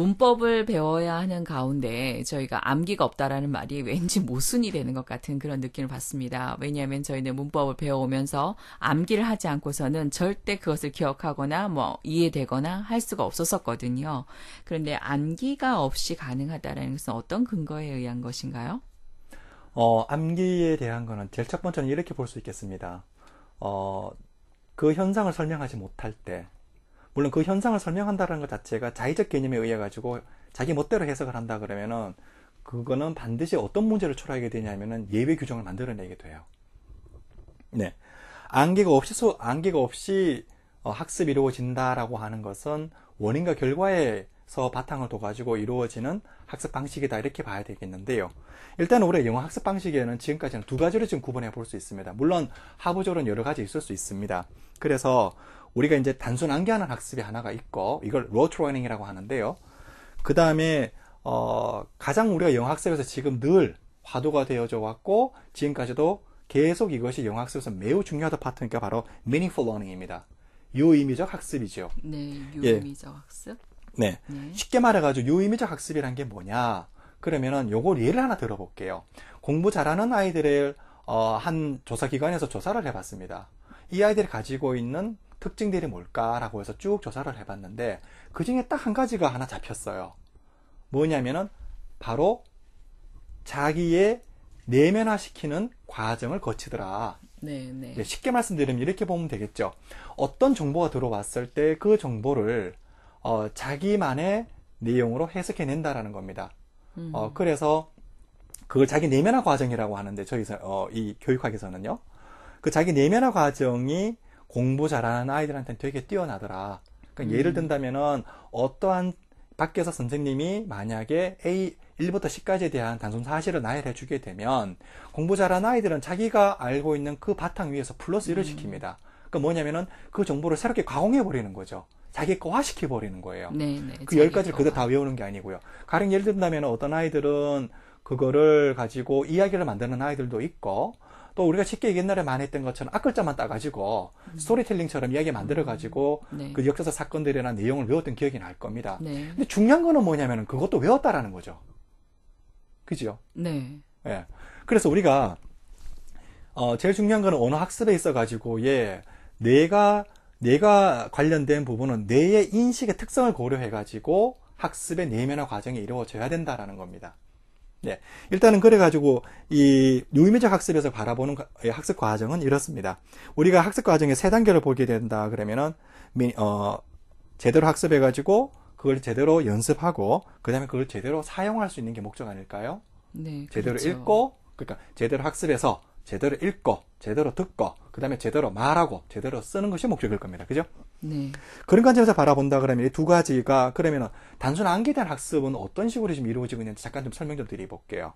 문법을 배워야 하는 가운데 저희가 암기가 없다라는 말이 왠지 모순이 되는 것 같은 그런 느낌을 받습니다. 왜냐하면 저희는 문법을 배워오면서 암기를 하지 않고서는 절대 그것을 기억하거나 뭐 이해되거나 할 수가 없었었거든요. 그런데 암기가 없이 가능하다라는 것은 어떤 근거에 의한 것인가요? 어, 암기에 대한 거는 제일 첫 번째는 이렇게 볼 수 있겠습니다. 어, 그 현상을 설명하지 못할 때 물론 그 현상을 설명한다는 것 자체가 자의적 개념에 의해 가지고 자기 멋대로 해석을 한다 그러면은 그거는 반드시 어떤 문제를 초래하게 되냐면은 예외 규정을 만들어내게 돼요. 네. 안개가 없이 소, 안개가 없이 어, 학습이 이루어진다라고 하는 것은 원인과 결과에서 바탕을 둬가지고 이루어지는 학습 방식이다 이렇게 봐야 되겠는데요. 일단 올해 영어 학습 방식에는 지금까지는 두 가지로 지금 구분해 볼 수 있습니다. 물론 하부적으로는 여러 가지 있을 수 있습니다. 그래서 우리가 이제 단순 암기하는 학습이 하나가 있고 이걸 로트러닝이라고 하는데요. 그 다음에 어, 가장 우리가 영어학습에서 지금 늘 화두가 되어져 왔고 지금까지도 계속 이것이 영어학습에서 매우 중요하다 파트니까 바로 meaningful learning입니다. 유의미적 학습이죠. 네, 예. 유의미적 예. 학습. 네. 네. 쉽게 말해가지고 유의미적 학습이란 게 뭐냐? 그러면은 요걸 예를 하나 들어볼게요. 공부 잘하는 아이들을 어, 한 조사 기관에서 조사를 해봤습니다. 이 아이들이 가지고 있는 특징들이 뭘까라고 해서 쭉 조사를 해봤는데 그 중에 딱 한 가지가 하나 잡혔어요. 뭐냐면은 바로 자기의 내면화시키는 과정을 거치더라. 네, 네. 네 쉽게 말씀드리면 이렇게 보면 되겠죠. 어떤 정보가 들어왔을 때 그 정보를 어, 자기만의 내용으로 해석해낸다라는 겁니다. 음. 어, 그래서 그걸 자기 내면화 과정이라고 하는데 저희 어, 이 교육학에서는요. 그 자기 내면화 과정이 공부 잘하는 아이들한테는 되게 뛰어나더라. 그러니까 음. 예를 든다면은 어떠한 밖에서 선생님이 만약에 A 1부터 10까지에 대한 단순 사실을 나열해 주게 되면 공부 잘하는 아이들은 자기가 알고 있는 그 바탕 위에서 플러스 1을 음. 시킵니다. 그 뭐냐면은 그 정보를 새롭게 가공해 버리는 거죠. 자기 거화시켜 버리는 거예요. 네네, 네, 그 10가지를 그대로 다 외우는 게 아니고요. 가령 예를 든다면 어떤 아이들은 그거를 가지고 이야기를 만드는 아이들도 있고 또 우리가 쉽게 옛날에 많이 했던 것처럼 앞글자만 따가지고 음. 스토리텔링처럼 이야기 만들어가지고 음. 네. 그 역사사 사건들이나 내용을 외웠던 기억이 날 겁니다. 네. 근데 중요한 거는 뭐냐면은 그것도 외웠다라는 거죠. 그죠 네. 예. 그래서 우리가 어 제일 중요한 거는 언어 학습에 있어 가지고 예 내가 내가 관련된 부분은 뇌의 인식의 특성을 고려해 가지고 학습의 내면화 과정이 이루어져야 된다라는 겁니다. 네. 일단은 그래가지고 이 유의미적 학습에서 바라보는 예, 학습 과정은 이렇습니다. 우리가 학습 과정의 세 단계를 보게 된다 그러면은 어 제대로 학습해가지고 그걸 제대로 연습하고 그다음에 그걸 제대로 사용할 수 있는 게 목적 아닐까요? 네. 제대로 그렇죠. 읽고 그러니까 제대로 학습해서 제대로 읽고 제대로 듣고 그다음에 제대로 말하고 제대로 쓰는 것이 목적일 겁니다. 그죠? 네. 그런 관점에서 바라본다 그러면 이 두 가지가 그러면은 단순 암기된 학습은 어떤 식으로 지금 이루어지고 있는지 잠깐 좀 설명 좀 드려볼게요.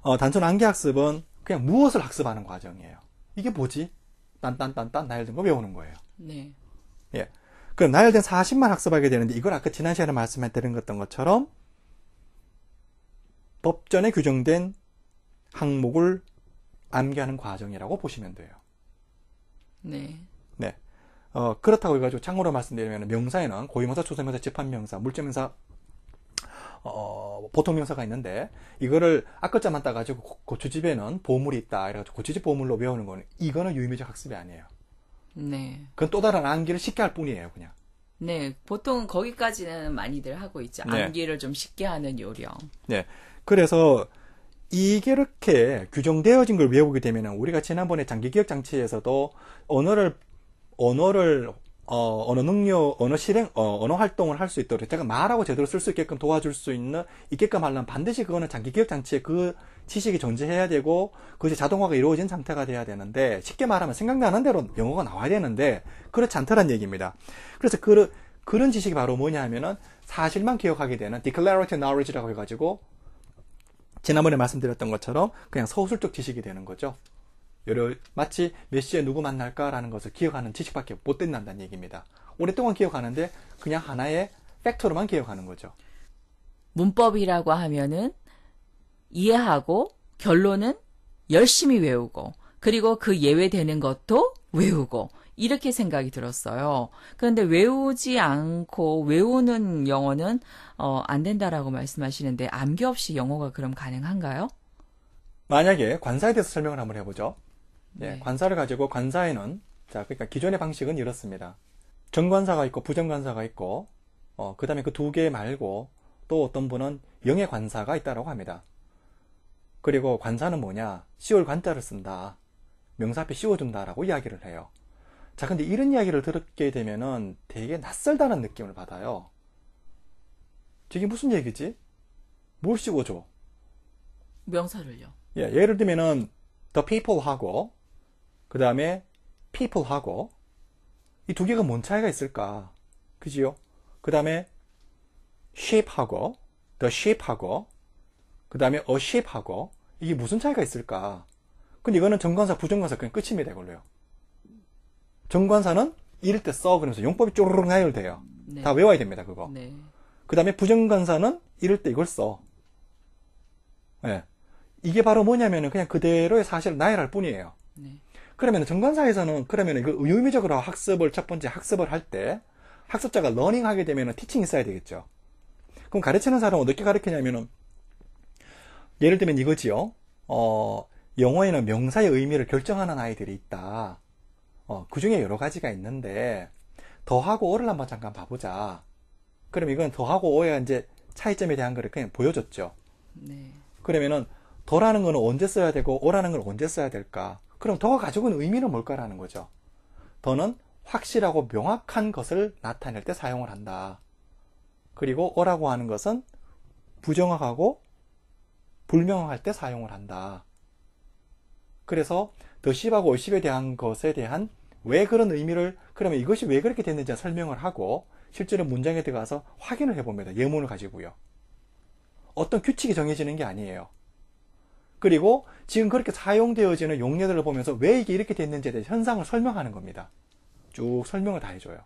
어, 단순 암기 학습은 그냥 무엇을 학습하는 과정이에요. 이게 뭐지? 딴딴딴딴 나열된 거 외우는 거예요. 네. 예. 그럼 나열된 40만 학습하게 되는데 이걸 아까 지난 시간에 말씀해 드린 것처럼 법전에 규정된 항목을 암기하는 과정이라고 보시면 돼요. 네. 네. 어, 그렇다고 해가지고 참고로 말씀드리면 명사에는 고유명사, 초소명사, 집합명사, 물제명사, 어, 보통명사가 있는데 이거를 아까자만 따가지고 고추집에는 보물이 있다 이래가지고 고추집 보물로 외우는 거는 이거는 유의미적 학습이 아니에요. 네. 그건 또 다른 암기를 쉽게 할 뿐이에요, 그냥. 네, 보통 거기까지는 많이들 하고 있죠. 네. 암기를 네. 좀 쉽게 하는 요령. 네. 그래서 이게 이렇게 규정되어진 걸 외우게 되면 우리가 지난번에 장기 기억 장치에서도 언어를 언어를 어, 언어 능력, 언어 실행, 어, 언어 활동을 할 수 있도록 제가 말하고 제대로 쓸 수 있게끔 도와줄 수 있는 있게끔 하려면 반드시 그거는 장기 기억 장치에 그 지식이 존재해야 되고 그것이 자동화가 이루어진 상태가 돼야 되는데 쉽게 말하면 생각나는 대로 영어가 나와야 되는데 그렇지 않다는 얘기입니다. 그래서 그 그런 지식이 바로 뭐냐 하면은 사실만 기억하게 되는 declarative knowledge라고 해가지고 지난번에 말씀드렸던 것처럼 그냥 서술적 지식이 되는 거죠. 여러 마치 몇 시에 누구 만날까라는 것을 기억하는 지식밖에 못 된다는 얘기입니다. 오랫동안 기억하는데 그냥 하나의 팩터로만 기억하는 거죠. 문법이라고 하면은 이해하고 결론은 열심히 외우고 그리고 그 예외되는 것도 외우고 이렇게 생각이 들었어요. 그런데 외우지 않고 외우는 영어는 어, 안 된다라고 말씀하시는데 암기 없이 영어가 그럼 가능한가요? 만약에 관사에 대해서 설명을 한번 해보죠. 네. 네, 관사를 가지고 관사에는 자 그러니까 기존의 방식은 이렇습니다. 정관사가 있고 부정관사가 있고 어, 그다음에 그 두 개 말고 또 어떤 분은 영의 관사가 있다라고 합니다. 그리고 관사는 뭐냐? 씌월 관자를 쓴다. 명사 앞에 씌워준다라고 이야기를 해요. 자, 근데 이런 이야기를 들었게 되면은 되게 낯설다는 느낌을 받아요. 저게 무슨 얘기지? 뭘 쓰고 줘 명사를요. 예, 예를 들면은 the people하고 그 다음에 people하고 이 두 개가 뭔 차이가 있을까? 그지요? 그 다음에 shape하고 the shape하고 그 다음에 a shape하고 이게 무슨 차이가 있을까? 근데 이거는 정관사, 부정관사 그냥 끝입니다, 이걸로요. 정관사는 이럴 때 써. 그러면서 용법이 쪼르륵 나열돼요. 네. 다 외워야 됩니다, 그거. 네. 그 다음에 부정관사는 이럴 때 이걸 써. 네. 이게 바로 뭐냐면은 그냥 그대로의 사실을 나열할 뿐이에요. 네. 그러면 정관사에서는 그러면 그 의미적으로 학습을 첫 번째 학습을 할 때 학습자가 러닝하게 되면은 티칭이 있어야 되겠죠. 그럼 가르치는 사람은 어떻게 가르치냐면은 예를 들면 이거지요. 어, 영어에는 명사의 의미를 결정하는 아이들이 있다. 어, 그 중에 여러 가지가 있는데 더하고 오를 한번 잠깐 봐보자. 그럼 이건 더하고 오의 이제 차이점에 대한 거를 그냥 보여줬죠. 네. 그러면은 더라는 거는 언제 써야 되고 오라는 걸 언제 써야 될까? 그럼 더가 가지고 있는 의미는 뭘까라는 거죠. 더는 확실하고 명확한 것을 나타낼 때 사용을 한다. 그리고 오라고 하는 것은 부정확하고 불명확할 때 사용을 한다. 그래서 더0하고의0에 그 대한 것에 대한 왜 그런 의미를 그러면 이것이 왜 그렇게 됐는지 설명을 하고 실제로 문장에 들어가서 확인을 해봅니다. 예문을 가지고요. 어떤 규칙이 정해지는 게 아니에요. 그리고 지금 그렇게 사용되어지는 용례들을 보면서 왜 이게 이렇게 됐는지에 대해 현상을 설명하는 겁니다. 쭉 설명을 다 해줘요.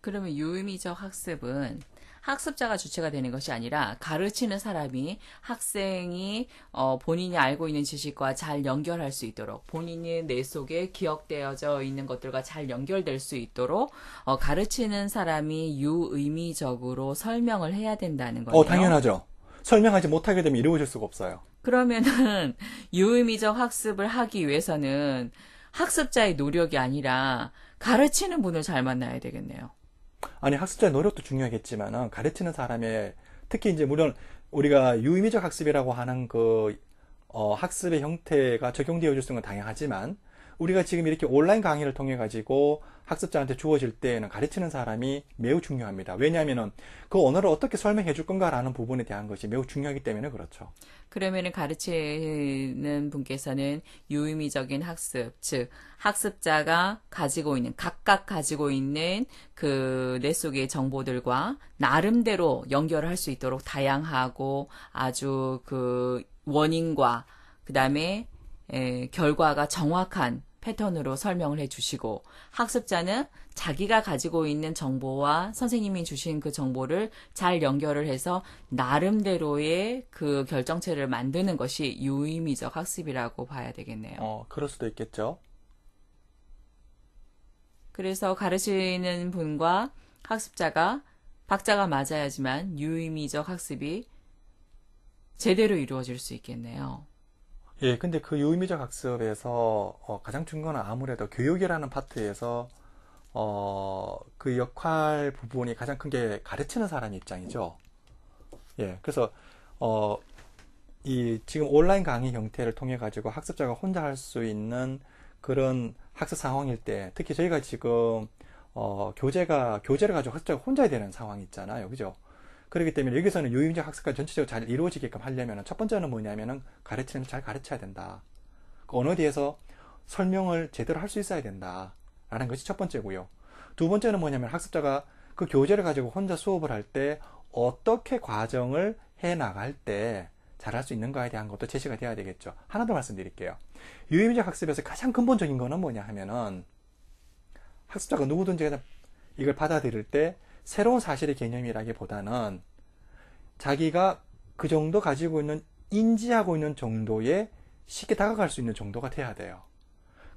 그러면 유의미적 학습은 학습자가 주체가 되는 것이 아니라 가르치는 사람이 학생이 어, 본인이 알고 있는 지식과 잘 연결할 수 있도록 본인이 뇌 속에 기억되어져 있는 것들과 잘 연결될 수 있도록 어, 가르치는 사람이 유의미적으로 설명을 해야 된다는 어, 거예요. 어, 당연하죠. 설명하지 못하게 되면 이루어질 수가 없어요. 그러면은 유의미적 학습을 하기 위해서는 학습자의 노력이 아니라 가르치는 분을 잘 만나야 되겠네요. 아니 학습자의 노력도 중요하겠지만 가르치는 사람의 특히 이제 물론 우리가 유의미적 학습이라고 하는 그 어, 학습의 형태가 적용되어 줄 수는 있건 당연하지만 우리가 지금 이렇게 온라인 강의를 통해 가지고 학습자한테 주어질 때에는 가르치는 사람이 매우 중요합니다. 왜냐하면은 그 언어를 어떻게 설명해 줄 건가라는 부분에 대한 것이 매우 중요하기 때문에 그렇죠. 그러면은 가르치는 분께서는 유의미적인 학습, 즉 학습자가 가지고 있는 각각 가지고 있는 그 뇌 속의 정보들과 나름대로 연결할 수 있도록 다양하고 아주 그 원인과 그 다음에 에, 예, 결과가 정확한 패턴으로 설명을 해주시고 학습자는 자기가 가지고 있는 정보와 선생님이 주신 그 정보를 잘 연결을 해서 나름대로의 그 결정체를 만드는 것이 유의미적 학습이라고 봐야 되겠네요. 어, 그럴 수도 있겠죠. 그래서 가르치는 분과 학습자가 박자가 맞아야지만 유의미적 학습이 제대로 이루어질 수 있겠네요. 예, 근데 그 유의미적 학습에서 어, 가장 중요한 건 아무래도 교육이라는 파트에서 어, 그 역할 부분이 가장 큰 게 가르치는 사람 입장이죠. 예, 그래서 어, 이 지금 온라인 강의 형태를 통해 가지고 학습자가 혼자 할 수 있는 그런 학습 상황일 때, 특히 저희가 지금 어, 교재가 교재를 가지고 학습자가 혼자 해야 되는 상황이 있잖아요, 그죠? 그렇기 때문에 여기서는 유임적 학습과 전체적으로 잘 이루어지게끔 하려면 첫 번째는 뭐냐면은 가르치는 잘 가르쳐야 된다. 그 언어에 대해서 설명을 제대로 할 수 있어야 된다. 라는 것이 첫 번째고요. 두 번째는 뭐냐면 학습자가 그 교재를 가지고 혼자 수업을 할 때 어떻게 과정을 해 나갈 때 잘 할 수 있는가에 대한 것도 제시가 돼야 되겠죠. 하나 더 말씀드릴게요. 유임적 학습에서 가장 근본적인 거는 뭐냐 하면은 학습자가 누구든지 이걸 받아들일 때 새로운 사실의 개념이라기보다는 자기가 그 정도 가지고 있는 인지하고 있는 정도에 쉽게 다가갈 수 있는 정도가 돼야 돼요.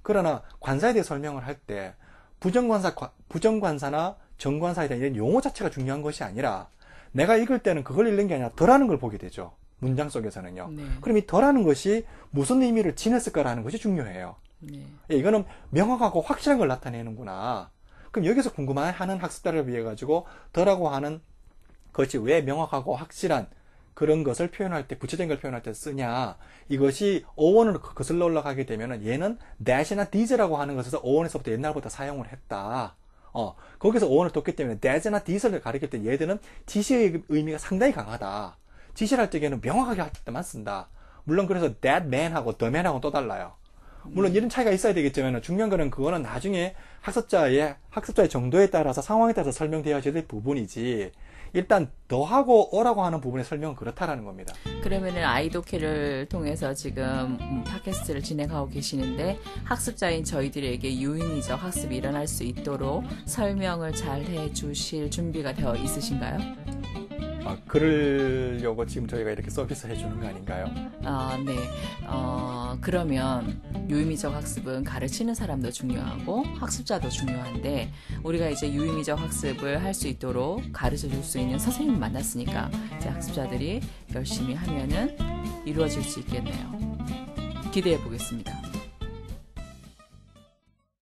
그러나 관사에 대해 설명을 할 때 부정관사, 부정관사나 정관사에 대한 이런 용어 자체가 중요한 것이 아니라 내가 읽을 때는 그걸 읽는 게 아니라 덜하는 걸 보게 되죠. 문장 속에서는요. 네. 그럼 이 덜하는 것이 무슨 의미를 지녔을까라는 것이 중요해요. 네. 예, 이거는 명확하고 확실한 걸 나타내는구나. 그럼 여기서 궁금해하는 학습자를 위해 가지고 더라고 하는 것이 왜 명확하고 확실한 그런 것을 표현할 때 구체적인 걸 표현할 때 쓰냐 이것이 어원으로 그 거슬러 올라가게 되면은 얘는 that이나 these라고 하는 것에서 어원에서부터 옛날부터 사용을 했다 어 거기서 어원을 뒀기 때문에 that이나 these를 가리킬 때 얘들은 지시의 의미가 상당히 강하다 지시를 할 적에는 명확하게 할 때만 쓴다 물론 그래서 that man하고 the man하고 또 달라요 물론 이런 차이가 있어야 되겠지만 중요한 거는 그거는 나중에 학습자의 학습자의 정도에 따라서 상황에 따라서 설명되어야 될 부분이지 일단 너하고 오라고 하는 부분의 설명은 그렇다라는 겁니다. 그러면은 아이도케를 통해서 지금 팟캐스트를 진행하고 계시는데 학습자인 저희들에게 유인이죠 학습이 일어날 수 있도록 설명을 잘 해주실 준비가 되어 있으신가요? 아, 그러려고 지금 저희가 이렇게 서비스 해주는 거 아닌가요? 아, 네. 어, 그러면 유의미적 학습은 가르치는 사람도 중요하고 학습자도 중요한데 우리가 이제 유의미적 학습을 할 수 있도록 가르쳐 줄 수 있는 선생님을 만났으니까 이제 학습자들이 열심히 하면은 이루어질 수 있겠네요. 기대해 보겠습니다.